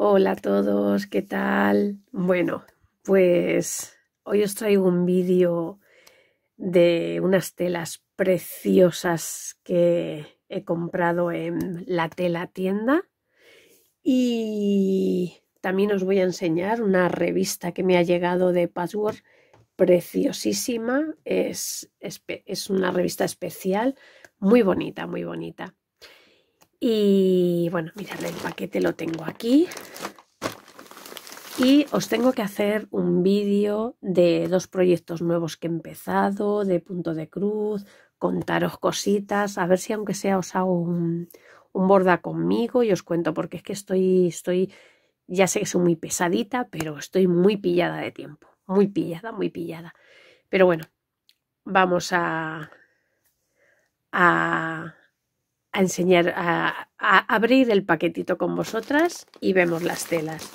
Hola a todos, ¿qué tal? Bueno, pues hoy os traigo un vídeo de unas telas preciosas que he comprado en la tela tienda y también os voy a enseñar una revista que me ha llegado de Password preciosísima, es, una revista especial, muy bonita, muy bonita. Y bueno, mirad, el paquete lo tengo aquí. Y os tengo que hacer un vídeo de dos proyectos nuevos que he empezado, de punto de cruz, contaros cositas, a ver si aunque sea os hago un, un borda conmigo y os cuento, porque es que estoy, estoy, ya sé que soy muy pesadita, pero estoy muy pillada de tiempo muy pillada, muy pillada. Pero bueno, vamos a, a, enseñar, a, abrir el paquetito con vosotras y vemos las telas.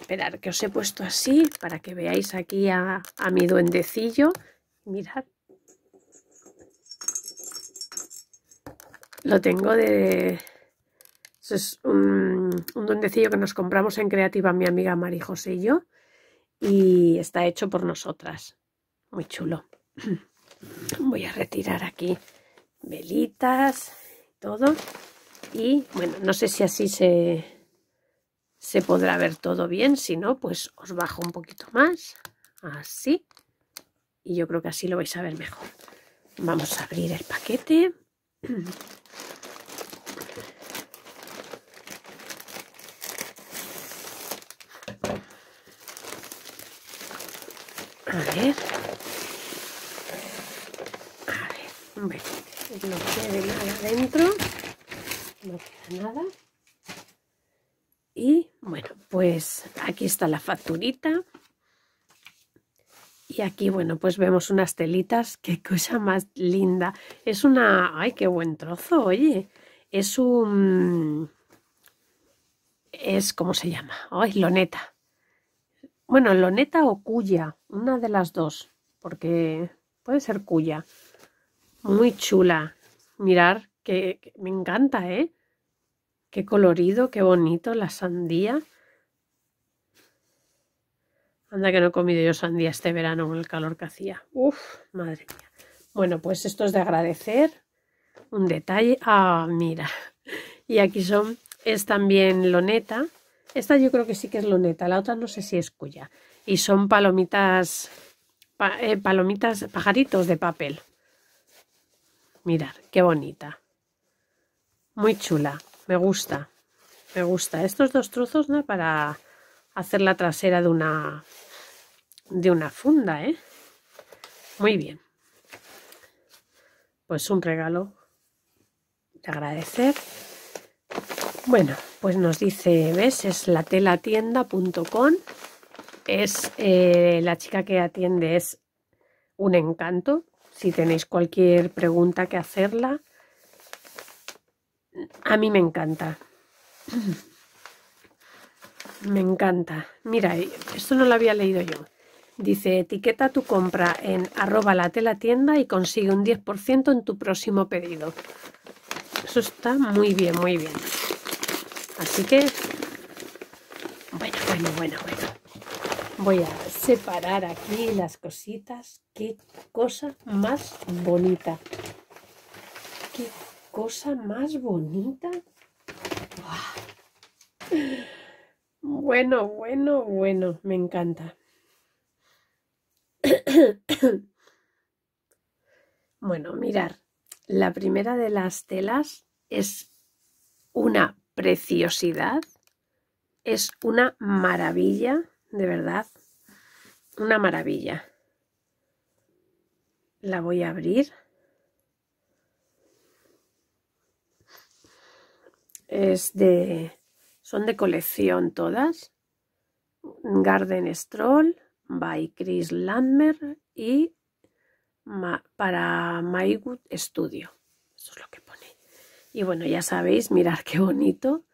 Esperar que os he puesto así para que veáis aquí a, mi duendecillo. Mirad. Lo tengo de... es un, un duendecillo que nos compramos en Creativa mi amiga Mari José y yo y está hecho por nosotras. Muy chulo. Voy a retirar aquí velitas, todo. Y bueno, no sé si así se, se podrá ver todo bien. Si no, pues os bajo un poquito más. Así. Y yo creo que así lo vais a ver mejor. Vamos a abrir el paquete. A ver. A ver, no quede nada dentro. No queda nada. Y bueno, pues aquí está la facturita. Y aquí, bueno, pues vemos unas telitas. ¡Qué cosa más linda! Es una... ¡Ay, qué buen trozo! Oye, es un... Es... ¿Cómo se llama? ¡Ay, loneta! Bueno, Loneta o Cuya, una de las dos, porque puede ser Cuya. Muy mm. chula. Mirar, que, me encanta, ¿eh? Qué colorido, qué bonito, la sandía. Anda que no he comido yo sandía este verano con el calor que hacía. Uf, madre mía. Bueno, pues esto es de agradecer. Un detalle. Ah, mira. Y aquí son, es también loneta, esta yo creo que sí que es luneta, la otra no sé si es cuya. Y son palomitas, eh, palomitas, pajaritos de papel. Mirad, qué bonita. Muy chula, me gusta, me gusta. Estos dos trozos ¿no? para hacer la trasera de una, de una funda, ¿eh? Muy bien. Pues un regalo de agradecer. Bueno, pues nos dice, ¿ves? Es latelatienda.com. Es eh, la chica que atiende, es un encanto. Si tenéis cualquier pregunta que hacerla, a mí me encanta. Me encanta. Mira, esto no lo había leído yo. Dice, etiqueta tu compra en arroba la tienda y consigue un 10% en tu próximo pedido. Eso está muy bien, muy bien. Así que, bueno, bueno, bueno, bueno. Voy a separar aquí las cositas. Qué cosa más bonita. Qué cosa más bonita. Bueno, bueno, bueno, me encanta. bueno, mirar, la primera de las telas es una preciosidad, es una maravilla, de verdad, una maravilla. La voy a abrir. Es de, son de colección todas. Garden Stroll by Chris Landmer y para My Studio. Y bueno, ya sabéis, mirad qué bonito.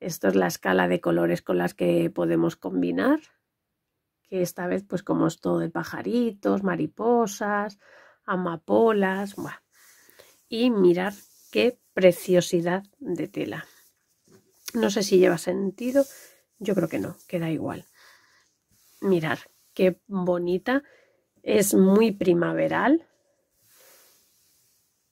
Esto es la escala de colores con las que podemos combinar. Que esta vez, pues como es todo de pajaritos, mariposas, amapolas. Y mirar qué preciosidad de tela. No sé si lleva sentido. Yo creo que no, queda igual. Mirad, qué bonita. Es muy primaveral,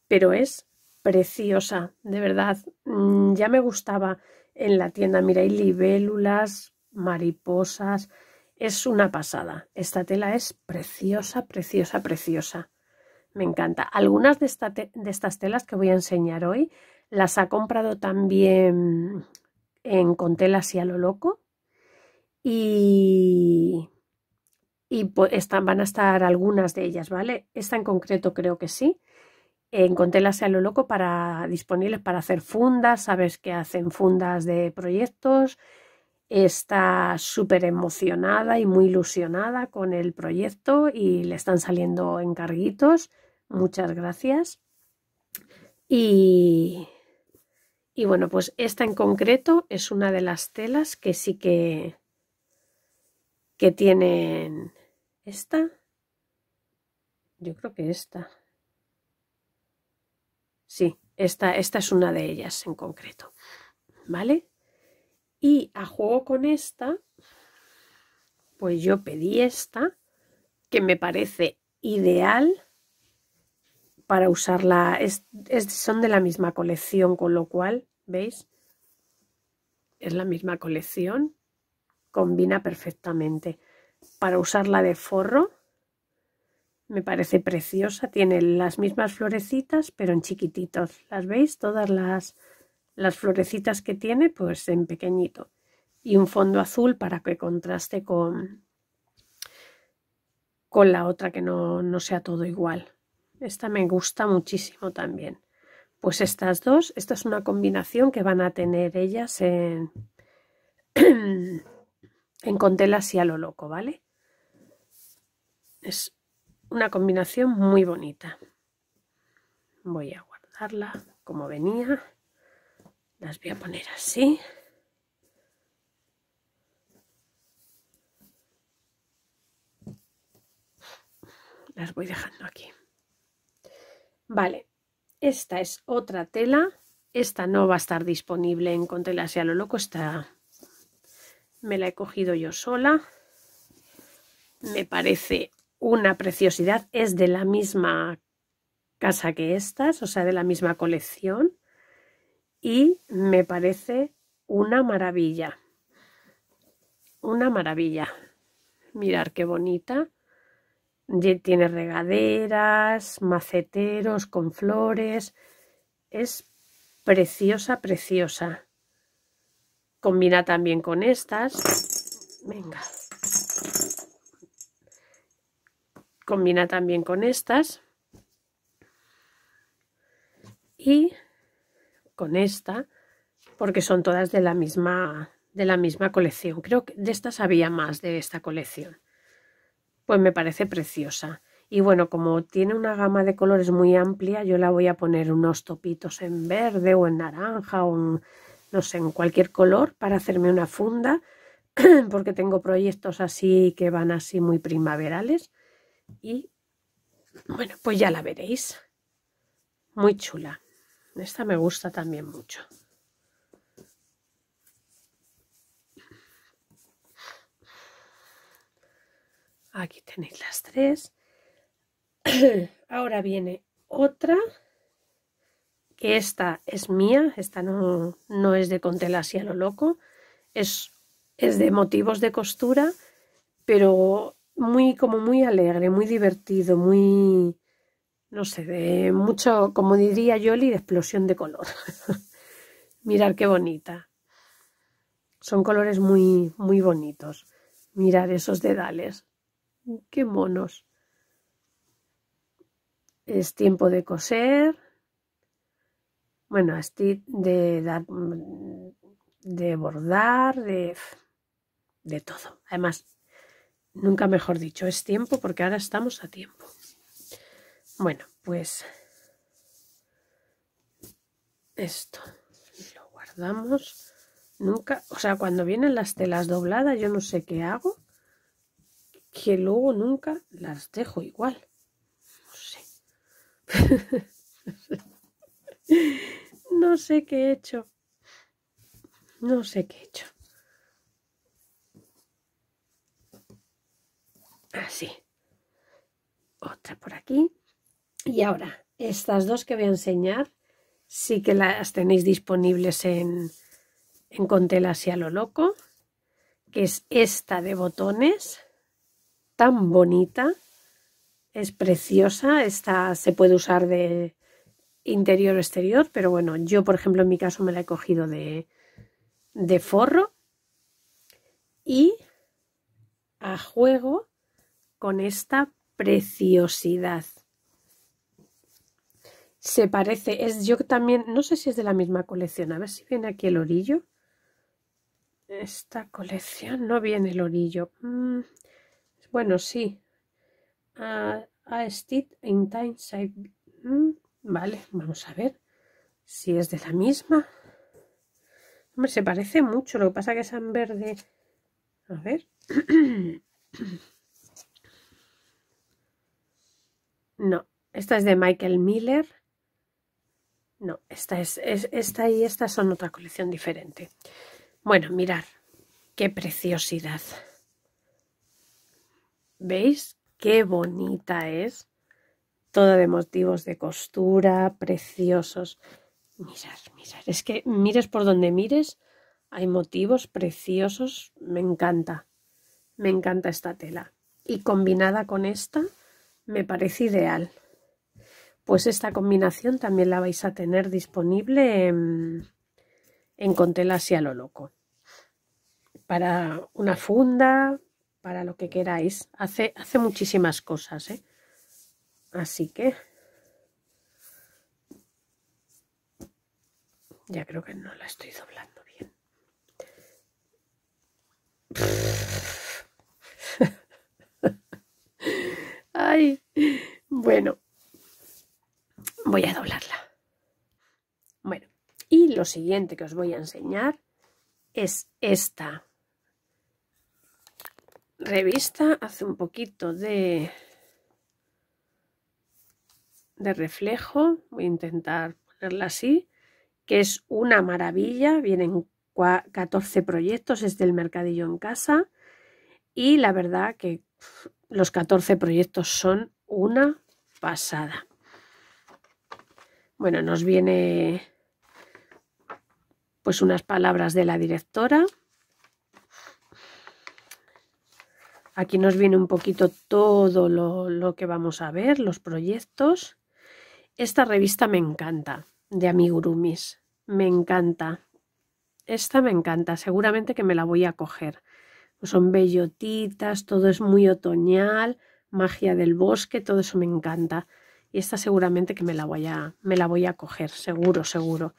pero es preciosa, de verdad. Mm, ya me gustaba en la tienda. Mira, hay libélulas, mariposas. Es una pasada. Esta tela es preciosa, preciosa, preciosa. Me encanta. Algunas de, estas telas que voy a enseñar hoy las ha comprado también en Contelas y a lo loco. Y, y pues, están, van a estar algunas de ellas, ¿vale? Esta en concreto creo que sí encontré la a lo loco para, disponibles para hacer fundas, sabes que hacen fundas de proyectos, está súper emocionada y muy ilusionada con el proyecto y le están saliendo encarguitos, muchas gracias. Y, y bueno, pues esta en concreto es una de las telas que sí que, que tienen esta, yo creo que esta Sí, esta, es una de ellas en concreto. ¿Vale? Y a juego con esta, pues yo pedí esta, que me parece ideal para usarla. son de la misma colección, con lo cual, ¿veis? Es la misma colección, combina perfectamente. Para usarla de forro, me parece preciosa. Tiene las mismas florecitas, pero en chiquititos. ¿Las veis? Todas las, las florecitas que tiene, pues en pequeñito. Y un fondo azul para que contraste con, con la otra, que no, no sea todo igual. Esta me gusta muchísimo también. Pues estas dos, esta es una combinación que van a tener ellas en, en, telas y a lo loco, ¿vale? Es una combinación muy bonita. Voy a guardarla como venía. Las voy a poner así. Las voy dejando aquí. Vale, esta es otra tela. Esta no va a estar disponible en Contela Sea lo loco. está me la he cogido yo sola. Me parece una preciosidad, es de la misma casa que estas, o sea, de la misma colección, y me parece una maravilla. Una maravilla. Mirar qué bonita. Tiene regaderas, maceteros con flores. Es preciosa, preciosa. Combina también con estas. Venga. combina también con estas y con esta porque son todas de la misma de la misma colección creo que de estas había más de esta colección pues me parece preciosa y bueno como tiene una gama de colores muy amplia yo la voy a poner unos topitos en verde o en naranja o no sé en cualquier color para hacerme una funda porque tengo proyectos así que van así muy primaverales y bueno, pues ya la veréis. Muy chula. Esta me gusta también mucho. Aquí tenéis las tres. Ahora viene otra, que esta es mía, esta no, no es de a lo loco, es, es de motivos de costura, pero muy, como muy alegre, muy divertido, muy, no sé, de mucho, como diría Yoli, de explosión de color. Mirar qué bonita. Son colores muy, muy bonitos. Mirar esos dedales. Qué monos. Es tiempo de coser. Bueno, de dar, de bordar, de, de todo. Además, Nunca mejor dicho, es tiempo porque ahora estamos a tiempo. Bueno, pues esto lo guardamos. Nunca, o sea, cuando vienen las telas dobladas, yo no sé qué hago, que luego nunca las dejo igual. No sé. no sé qué he hecho. No sé qué he hecho. así ah, otra por aquí y ahora estas dos que voy a enseñar sí que las tenéis disponibles en, Contelas y a lo loco que es esta de botones tan bonita es preciosa esta se puede usar de interior o exterior pero bueno yo por ejemplo en mi caso me la he cogido de, de forro y a juego con esta preciosidad. Se parece, es yo también, no sé si es de la misma colección, a ver si viene aquí el orillo. Esta colección no viene el orillo. Mm, bueno, sí. a Steed in Time mm, vale, vamos a ver si es de la misma. Hombre, se parece mucho, lo que pasa que es en verde. A ver. No, esta es de Michael Miller. No, esta es, esta y esta son otra colección diferente. Bueno, mirar, qué preciosidad. ¿Veis qué bonita es? Todo de motivos de costura, preciosos. mirad, mirar. Es que mires por donde mires, hay motivos preciosos. Me encanta. Me encanta esta tela. Y combinada con esta, me mm. parece ideal. Pues esta combinación también la vais a tener disponible en, en y a lo loco. Para una funda, para lo que queráis. Hace, hace muchísimas cosas, ¿eh? Así que... Ya creo que no la estoy doblando. Bueno, voy a doblarla. Bueno, y lo siguiente que os voy a enseñar es esta revista. Hace un poquito de, de reflejo. Voy a intentar ponerla así. Que es una maravilla. Vienen 14 proyectos. Es del Mercadillo en Casa. Y la verdad que los 14 proyectos son una pasada. Bueno, nos viene pues unas palabras de la directora. Aquí nos viene un poquito todo lo, lo que vamos a ver, los proyectos. Esta revista me encanta, de Amigurumis. Me encanta. Esta me encanta, seguramente que me la voy a coger. Son bellotitas, todo es muy otoñal magia del bosque, todo eso me encanta. Y esta seguramente que me la voy a, me la voy a coger, seguro, seguro.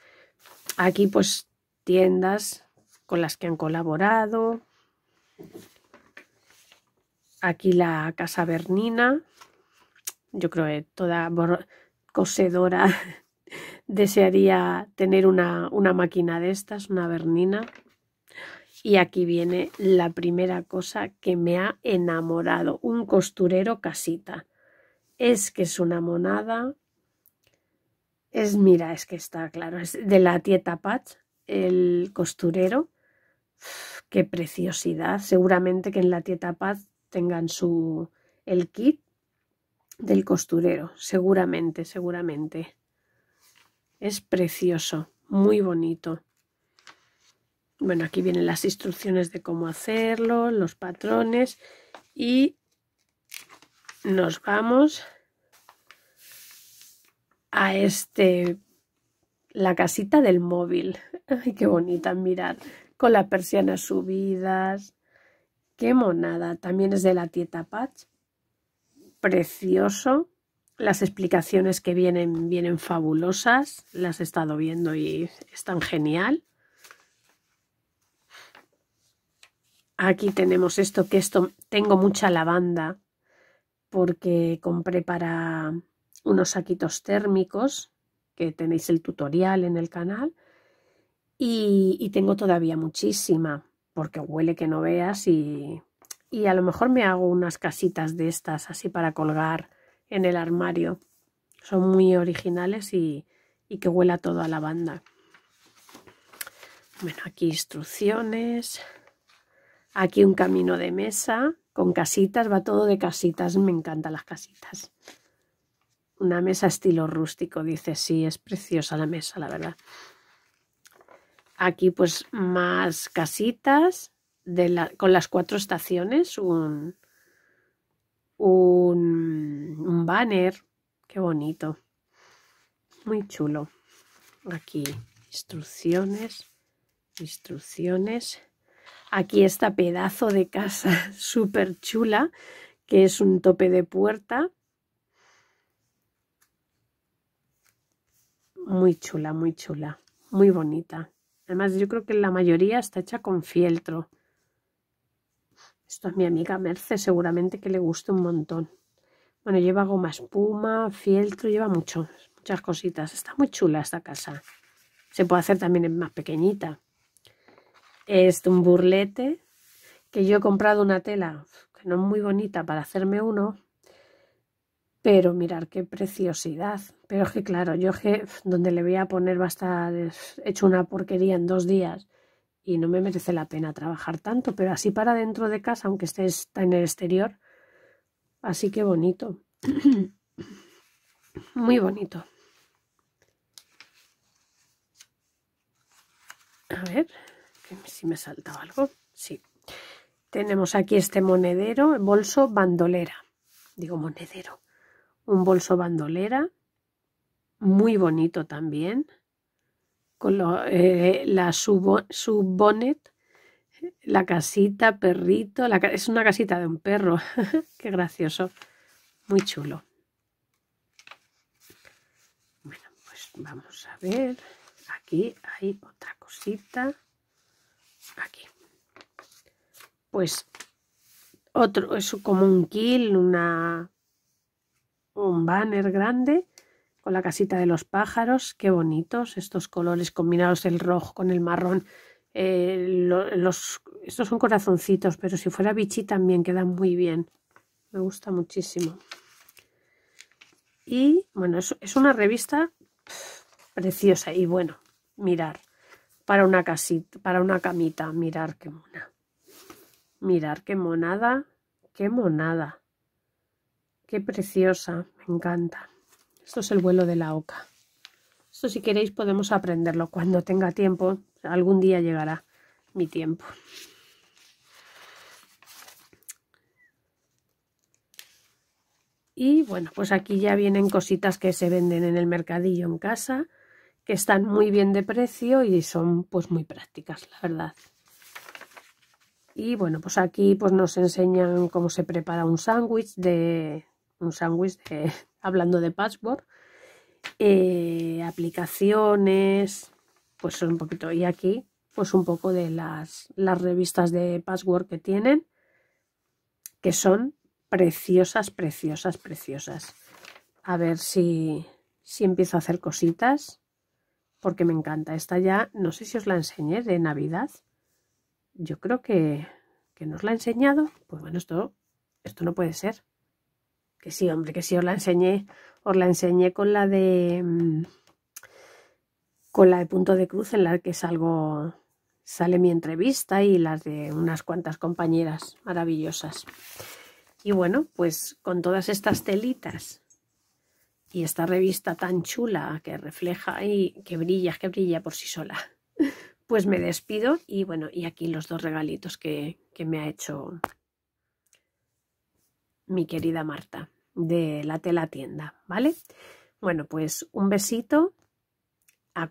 Aquí pues tiendas con las que han colaborado. Aquí la Casa Bernina, yo creo que toda cosedora desearía tener una, una máquina de estas, una Bernina. Y aquí viene la primera cosa que me ha enamorado, un costurero casita. Es que es una monada. Es, mira, es que está claro, es de la tieta Patch, el costurero. qué preciosidad. Seguramente que en la tieta Paz tengan su el kit del costurero. Seguramente, seguramente. Es precioso, muy bonito. Bueno, aquí vienen las instrucciones de cómo hacerlo, los patrones y nos vamos a este, la casita del móvil. Ay, qué bonita, mirad, con las persianas subidas. Qué monada, también es de la tieta Patch. Precioso. Las explicaciones que vienen, vienen fabulosas. Las he estado viendo y están genial. Aquí tenemos esto, que esto tengo mucha lavanda porque compré para unos saquitos térmicos, que tenéis el tutorial en el canal, y, tengo todavía muchísima, porque huele que no veas y, y a lo mejor me hago unas casitas de estas así para colgar en el armario. Son muy originales y, y que huela todo a lavanda. Bueno, aquí instrucciones. Aquí un camino de mesa con casitas, va todo de casitas, me encantan las casitas. Una mesa estilo rústico, dice, sí, es preciosa la mesa, la verdad. Aquí pues más casitas con las cuatro estaciones, un, un banner, qué bonito, muy chulo. Aquí instrucciones, instrucciones Aquí está pedazo de casa súper chula, que es un tope de puerta. Muy chula, muy chula, muy bonita. Además yo creo que la mayoría está hecha con fieltro. Esto es mi amiga Merce, seguramente que le guste un montón. Bueno, lleva goma espuma, fieltro, lleva mucho, muchas cositas. Está muy chula esta casa. Se puede hacer también en más pequeñita es este, un burlete que yo he comprado una tela que no es muy bonita para hacerme uno, pero mirar qué preciosidad. Pero es que claro, yo que donde le voy a poner va a estar hecho una porquería en dos días y no me merece la pena trabajar tanto, pero así para dentro de casa, aunque esté en el exterior, así que bonito. Muy bonito. A ver, si me saltado algo, sí. Tenemos aquí este monedero, bolso bandolera, digo monedero, un bolso bandolera, muy bonito también, con eh, la sub, bonnet la casita, perrito, es una casita de un perro, qué gracioso, muy chulo. Bueno, pues vamos a ver, aquí hay otra cosita pues otro, es como un kill, una, un banner grande con la casita de los pájaros. Qué bonitos estos colores combinados, el rojo con el marrón. Eh, los, estos son corazoncitos, pero si fuera bichi también quedan muy bien. Me gusta muchísimo. Y bueno, es, es una revista preciosa y bueno, mirar para una casita, para una camita, mirar qué mona. Mirar qué monada, qué monada. Qué preciosa, me encanta. Esto es el vuelo de la oca. Esto si queréis podemos aprenderlo cuando tenga tiempo. Algún día llegará mi tiempo. Y bueno, pues aquí ya vienen cositas que se venden en el mercadillo en casa, que están muy bien de precio y son pues muy prácticas, la verdad. Y bueno, pues aquí pues nos enseñan cómo se prepara un sándwich de... Un sándwich hablando de Password, eh, aplicaciones, pues un poquito... Y aquí pues un poco de las, revistas de Password que tienen, que son preciosas, preciosas, preciosas. A ver si, si empiezo a hacer cositas, porque me encanta. Esta ya, no sé si os la enseñé, de Navidad yo creo que, que nos la ha enseñado. Pues bueno, esto, esto no puede ser. Que sí, hombre, que sí, os la enseñé, os la enseñé con la de mm, con la de punto de cruz en la que salgo sale mi entrevista y las de unas cuantas compañeras maravillosas. Y bueno, pues con todas estas telitas y esta revista tan chula que refleja y que brilla, que brilla por sí sola pues me despido y bueno, y aquí los dos regalitos que, me ha hecho mi querida Marta de la tela tienda, ¿vale? Bueno, pues un besito,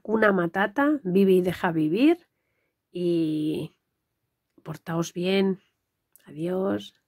cuna matata, vive y deja vivir y portaos bien, adiós.